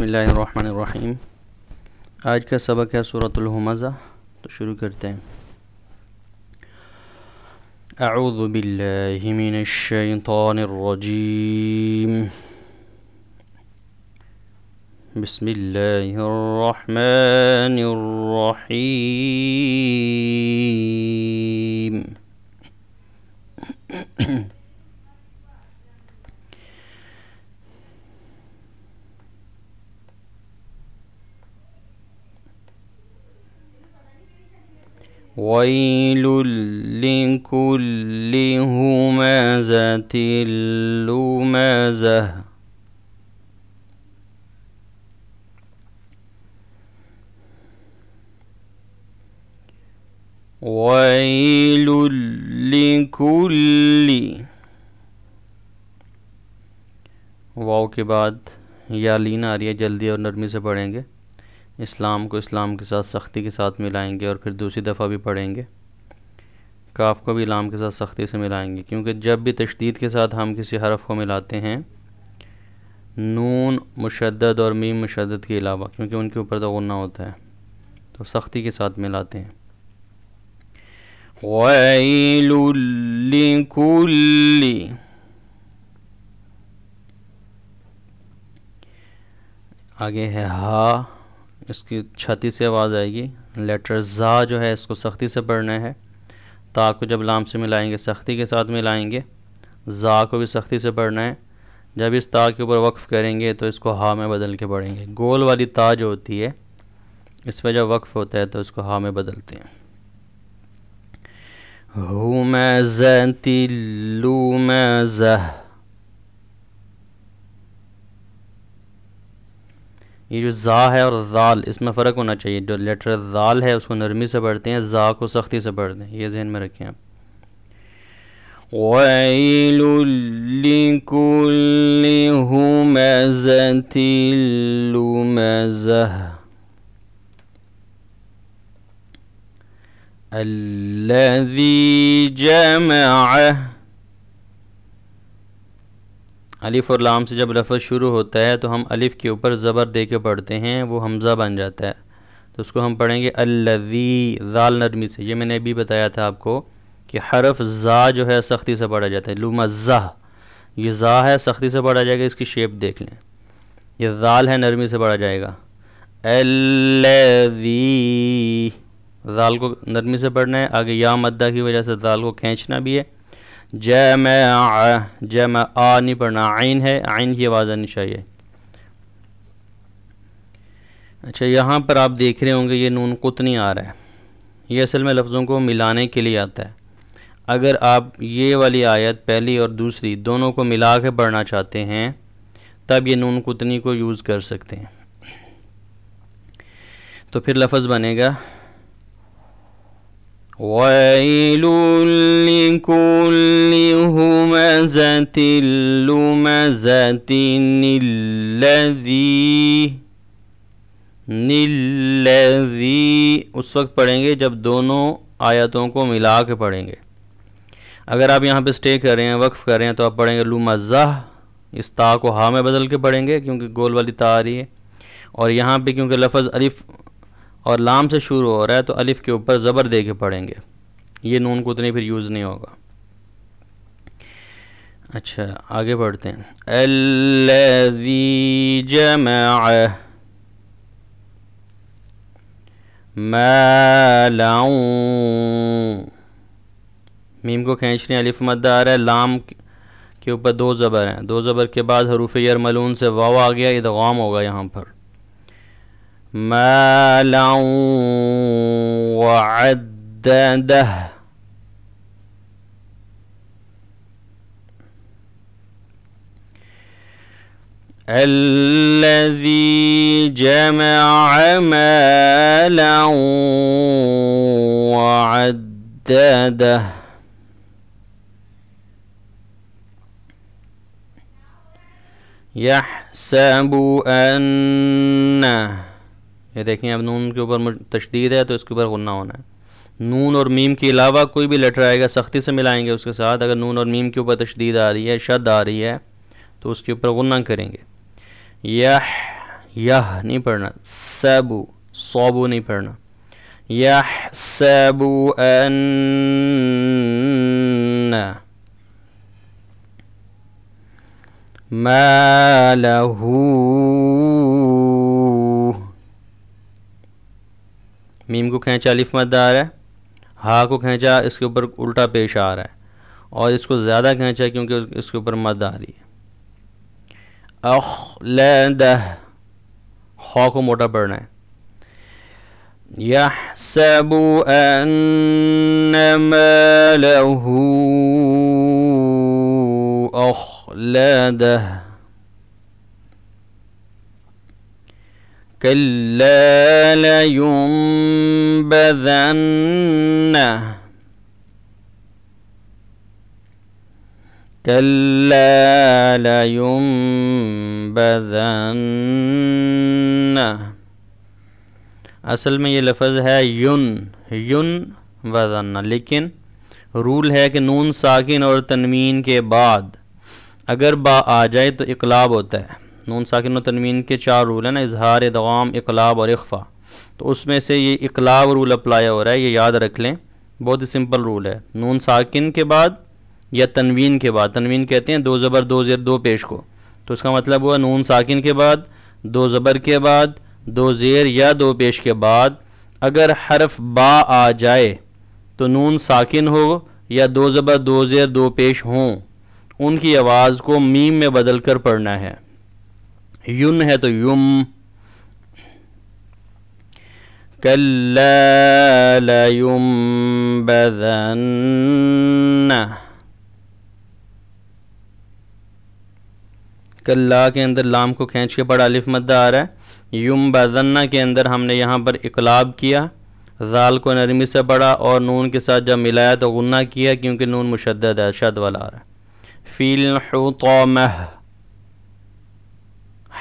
آج کا سبق ہے سورة सूरतलहमज़ा تو شروع کرتے ہیں أعوذ بالله من الشيطان الرجيم بسم الله الرحمن الرحيم ويل لكل همزة لمزة ويل لكل वाव के बाद या लीन आ रही है जल्दी और नरमी से पढ़ेंगे इस्लाम को इस्लाम के साथ सख्ती के साथ मिलाएंगे और फिर दूसरी दफ़ा भी पढ़ेंगे काफ को भी इलाम के साथ सख्ती से मिलाएंगे क्योंकि जब भी तशदीद के साथ हम किसी हरफ को मिलाते हैं नून मुशद और मीम मुशद के अलावा क्योंकि उनके ऊपर तो गुना होता है तो सख्ती के साथ मिलाते हैं आगे है हा इसकी छाती से आवाज़ आएगी लेटर ज़ा जो है इसको सख्ती से पढ़ना है ता को जब लाम से मिलाएंगे सख्ती के साथ मिलाएंगे ज़ा को भी सख्ती से पढ़ना है जब इस ता के ऊपर वक्फ़ करेंगे तो इसको हा में बदल के पढ़ेंगे गोल वाली ता जो होती है इस पर जब वक्फ़ होता है तो इसको हा में बदलते हैं हूँ मैं जैती लू मैं जह یہ جو زا ہے اور ذال اس میں فرق ہونا چاہیے جو لیٹر ذال ہے اس کو نرمی سے پڑھتے ہیں زا کو سختی سے پڑھتے ہیں یہ ذہن میں رکھیں ويل لكل همزة لمزة الذي جمعه अलिफ़ और लाम से जब लफ्ज़ शुरू होता है तो हम अलिफ़ के ऊपर ज़बर दे के पढ़ते हैं वो हमज़ा बन जाता है तो उसको हम पढ़ेंगे अल्लवी ज़ाल नरमी से ये मैंने अभी बताया था आपको कि हरफ ज़ा जो है सख्ती से पढ़ा जाता है लुमा ज़ाह ये ज़ा है सख्ती से पढ़ा जाएगा इसकी शेप देख लें ये ज़ाल है नरमी से पढ़ा जाएगा अल्लवी ज़ाल को नरमी से पढ़ना है आगे या मद्दा की वजह से ज़ाल को खींचना भी है जम जम आ नहीं पढ़ना आइन है आइन की आवाज़ आनी चाहिए अच्छा यहाँ पर आप देख रहे होंगे ये नून कुतनी आ रहा है ये असल में लफ्ज़ों को मिलाने के लिए आता है अगर आप ये वाली आयत पहली और दूसरी दोनों को मिला के पढ़ना चाहते हैं तब ये नून कुतनी को यूज़ कर सकते हैं तो फिर लफ्ज़ बनेगा ويل لكل همزة لمزة الذي الذي उस वक्त पढ़ेंगे जब दोनों आयतों को मिला के पढ़ेंगे अगर आप यहाँ पे स्टे कर रहे हैं वक्फ़ कर रहे हैं तो आप पढ़ेंगे लुमज़ा इस ता को हा में बदल के पढ़ेंगे क्योंकि गोल वाली ता आ रही है और यहाँ पे क्योंकि लफज अलिफ और लाम से शुरू हो रहा है तो अलिफ़ के ऊपर ज़बर दे के पढ़ेंगे ये नून को उतनी फिर यूज़ नहीं होगा अच्छा आगे बढ़ते हैं अल्लजी जमा मीम को खींच रहे हैं अलिफ मदार है लाम के ऊपर दो ज़बर हैं दो ज़बर के बाद हरूफ यर मलून से वाव आ गया इदगाम होगा यहाँ पर مالا وعدده الذي جمع مالا وعدده يحسب أنه ये देखें अब नून के ऊपर तशदीद है तो इसके ऊपर गुना होना है नून और मीम के अलावा कोई भी लेटर आएगा सख्ती से मिलाएंगे उसके साथ अगर नून और मीम के ऊपर तशदीद आ रही है शद आ रही है तो उसके ऊपर गुना करेंगे यह यह नहीं पढ़ना सबू सोबू नहीं पढ़ना यह सबू मैं मीम को खींचा अलिफ मद आ रहा है हा को खींचा इसके ऊपर उल्टा पेश आ रहा है और इसको ज़्यादा खींचा क्योंकि इसके ऊपर मद आ रही है अख खौ को मोटा पड़ना है يحسب أن ماله أخلده كلا لينبذنه كلا لينبذن असल में ये लफज है युन युन वजन लेकिन रूल है कि नून साकिन और तनमीन के बाद अगर बा आ जाए तो इकलाब होता है नून साकिन तनवीन के चार रूल हैं ना इजहार दवाम इकलाब और इख्फ़ा तो उसमें से ये इकलाब रूल अप्लाई हो रहा है ये याद रख लें बहुत ही सिंपल रूल है नून साकिन के बाद या तनवीन के बाद तनवीन कहते हैं दो ज़बर दो ज़ेर दो पेश को तो इसका मतलब हुआ नून साकिन के बाद दो ज़बर के बाद दो ज़ेर या दो पेश के बाद अगर हरफ बा आ जाए तो नून साकिन हो या दो ज़बर दो ज़ेर दो पेश हों उनकी आवाज़ को मीम में बदल कर पढ़ना है युन है तो युम युम बदन कल्ला के अंदर लाम को खींच के बड़ा अलिफ मद्दा आ रहा है युम बजन्ना के अंदर हमने यहाँ पर इकलाब किया जाल को नरमी से पड़ा और नून के साथ जब मिलाया तो गुन्ना किया क्योंकि नून मुशद है शद वाला आ रहा है फील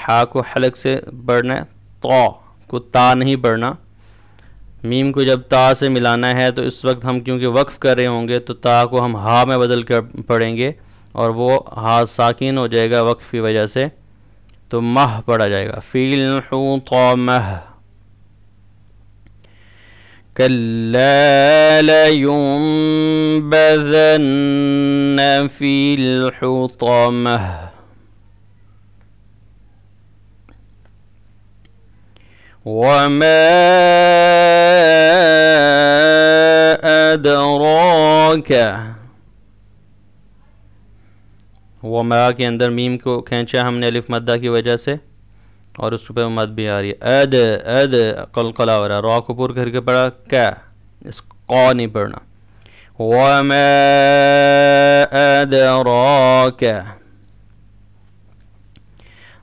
हा को हलक से बढ़ना है तो को ता नहीं बढ़ना मीम को जब ता से मिलाना है तो इस वक्त हम क्योंकि वक्फ़ कर रहे होंगे तो ता को हम हा में बदल कर पढ़ेंगे और वो हा साकिन हो जाएगा वक्फ़ की वजह से तो मह पढ़ा जाएगा फ़ील तो मह كلا لينبذن في وما أدراك وما के अंदर मीम को खींचा हमने अलिफ मद्दा की वजह से और उस पर मद भी आ रही है अद अद कलकला हो रहा रॉ को पुर करके पड़ा क्या इस कौ नहीं पढ़ना وما أدراك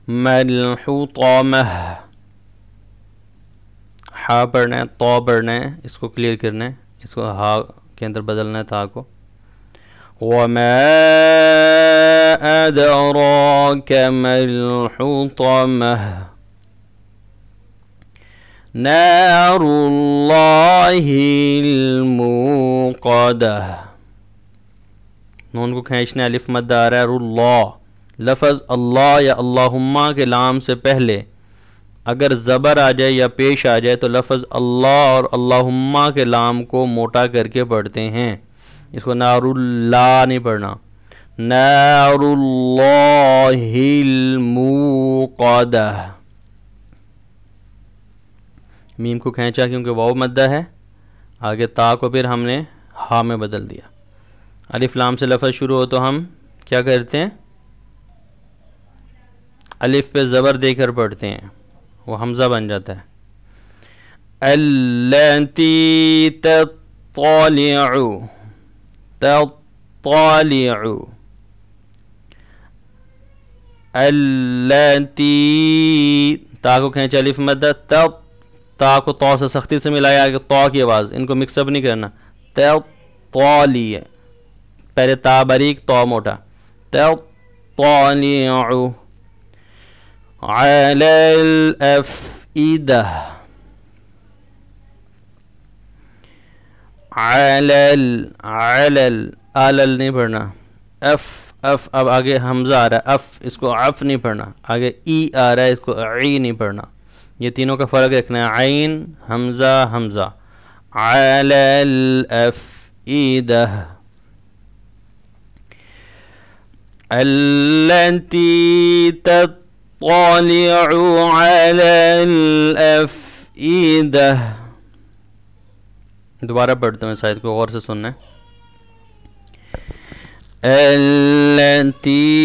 ما الحطمة हा पढ़ना है तो पढ़ना है इसको क्लियर करना है इसको हा के अंदर बदलना है था को नून को खींचने अलिफ मत आ रहा है लफज अल्लाह या अल्लाह के लाम से पहले अगर ज़बर आ जाए या पेश आ जाए तो लफज अल्लाह और अल्लाहुम्मा के लाम को मोटा करके पढ़ते हैं इसको नारुल्ला नहीं पढ़ना नारुल्लाहिलमूकद मीम को खींचा क्योंकि वाव मद्दा है आगे ता को फिर हमने हा में बदल दिया अलिफ लाम से लफज शुरू हो तो हम क्या करते हैं अलिफ पे ज़बर देकर पढ़ते हैं वो हमज़ा बन जाता है التي تطلع تطلع التي ता को खींचा अलिफ मद तब ता को तो से सख्ती से मिलाया आगे तो की आवाज़ इनको मिक्सअप नहीं करना तब तो लिए पहले ता बारीक तो मोटा तब तो على الأفئدة على ال على ال आलल नहीं भरना एफ एफ अब आगे हमजा आ रहा है एफ इसको अफ नहीं भरना आगे ई e आ रहा है इसको ई नहीं भरना ये तीनों का फ़र्क रखना है आइन हमजा हमजा आलल एफ ईदह التي تط يطلع على الأفئدة दोबारा पढ़ता ہوں शायद کو غور سے سننا ہے التي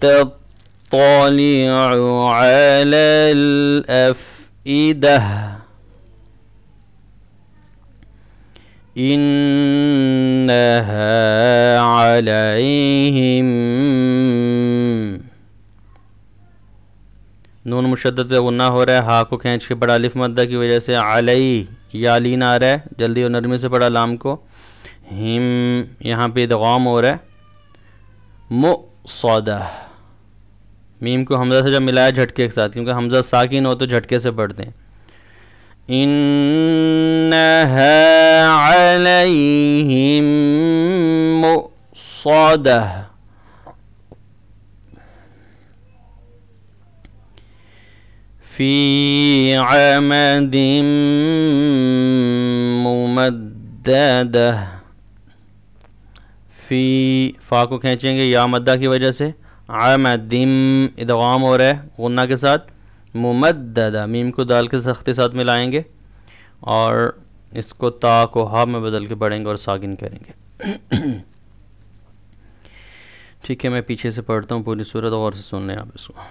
تطلع على الأفئدة إنها عليهم नून मुशद पे गुना हो रहा है हा को खींच के पड़ा अलिफ मद्दा की वजह से आलई या लीन आ रहा है जल्दी और नरमी से पड़ा लाम को हिम यहाँ पे दगाम हो रहा है मो सौदा मीम को हमजा से जब मिलाया झटके के साथ क्योंकि हमजा साकिन हो तो झटके से पढ़ हैं इन है सौदा في عمد ممدده फी फा को खींचेंगे या मद्दा की वजह से आमदिम इदवाम हो रहा है गुन्ना के साथ मुमददा मीम को दाल के सख्त के साथ मिलाएंगे और इसको ता को हा में बदल के पढ़ेंगे और सागिन करेंगे ठीक है मैं पीछे से पढ़ता हूँ पूरी सूरत और से सुन लें आप इसको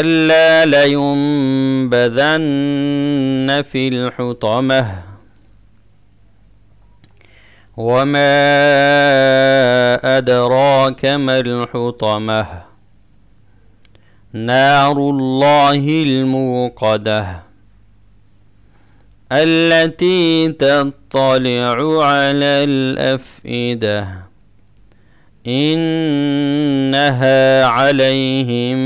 كلا لينبذن في الحطمة وما أدراك ما الحطمة نار الله الموقدة التي تطلع على الأفئدة إنها عليهم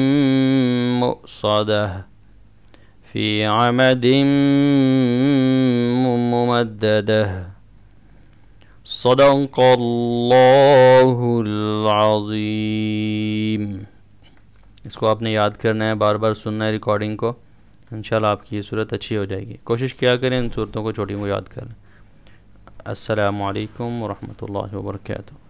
مؤصدة في عمد ممددة صدق الله العظيم इसको आपने याद करना है बार बार सुनना है रिकॉर्डिंग को इंशाल्लाह आपकी ये सूरत अच्छी हो जाएगी कोशिश किया करें इन सूरतों को छोटी को याद करें असलकम वरहमल वर्का